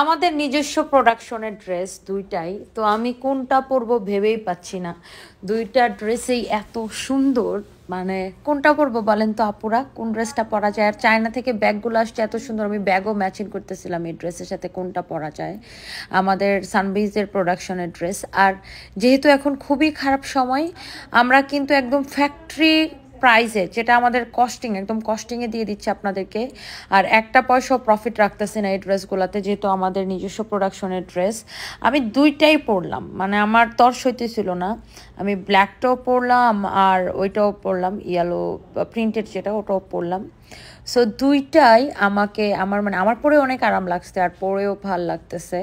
আমাদের নিজস্ব প্রোডাকশনের ড্রেস দুইটাই তো আমি কোনটা পরব ভেবেই পাচ্ছি না দুইটা ড্রেসেই এত সুন্দর মানে কোনটা পরব বলেন তো আপুরা কোন ড্রেসটা পরা যায় আর চায়না থেকে ব্যাগগুলো আসছে এত সুন্দর আমি ব্যাগও ম্যাচিং করতেছিলাম এই ড্রেসের সাথে কোনটা পরা যায় আমাদের সানবিজের প্রোডাকশনের ড্রেস আর যেহেতু এখন খুবই খারাপ সময় আমরা কিন্তু একদম ফ্যাক্টরি প্রাইসে যেটা আমাদের কস্টিং একদম কস্টিংয়ে দিয়ে দিচ্ছে আপনাদেরকে আর একটা পয়সাও প্রফিট রাখতেছে না এই ড্রেসগুলোতে যেহেতু আমাদের নিজস্ব প্রোডাকশনের ড্রেস আমি দুইটাই পরলাম মানে আমার তর্স হইতেছিল না আমি ব্ল্যাকটাও পরলাম আর ওইটাও পরলাম ইয়েলো প্রিন্টেড যেটা ওটাও পরলাম সো দুইটাই আমাকে আমার মানে আমার পরে অনেক আরাম লাগছে আর পরেও ভাল লাগতেছে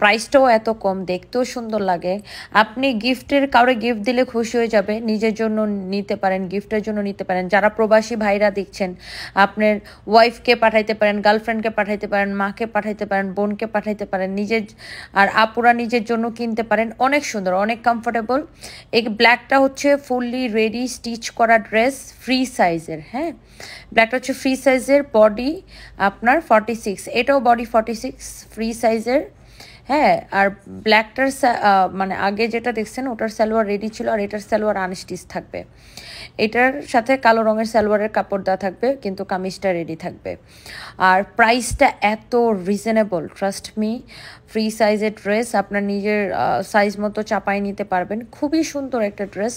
প্রাইসটাও এত কম দেখতেও সুন্দর লাগে আপনি গিফটের কারো গিফট দিলে খুশি হয়ে যাবে নিজের জন্য নিতে পারেন গিফটের জন্য জন্য নিতে পারেন যারা প্রবাসী ভাইরা দেখছেন আপনার ওয়াইফকে পাঠাইতে পারেন গার্লফ্রেন্ডকে পাঠাইতে পারেন মাকে পাঠাইতে পারেন বোনকে পাঠাইতে পারেন নিজের আর আপুরা নিজের জন্য কিনতে পারেন অনেক সুন্দর অনেক কমফোর্টেবল এই ব্ল্যাকটা হচ্ছে ফুললি রেডি স্টিচ করা ড্রেস ফ্রি সাইজের হ্যাঁ ব্ল্যাকটা হচ্ছে ফ্রি সাইজের বডি আপনার ফর্টি সিক্স এটাও বডি ফর্টি সিক্স ফ্রি সাইজের হ্যাঁ আর ব্ল্যাকটার মানে আগে যেটা দেখছেন ওটার সালোয়ার রেডি ছিল আর এটার সালোয়ার আনস্টিচ থাকবে এটার সাথে কালো রঙের সালোয়ারের কাপড় দেওয়া থাকবে কিন্তু কামিজটা রেডি থাকবে আর প্রাইসটা এত রিজনেবল ট্রাস্ট মি ফ্রি সাইজের ড্রেস আপনার নিজের সাইজ মতো চাপাই নিতে পারবেন খুবই সুন্দর একটা ড্রেস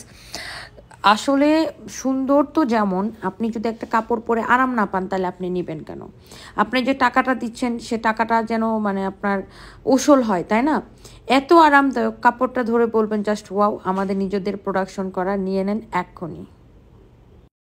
আসলে সুন্দর তো যেমন আপনি যদি একটা কাপড় পরে আরাম না পান তাহলে আপনি নেবেন কেন আপনি যে টাকাটা দিচ্ছেন সে টাকাটা যেন মানে আপনার ওসল হয় তাই না এত আরামদায়ক কাপড়টা ধরে বলবেন জাস্ট ওয়াও আমাদের নিজেদের প্রোডাকশন করা নিয়ে নেন এক্ষুনি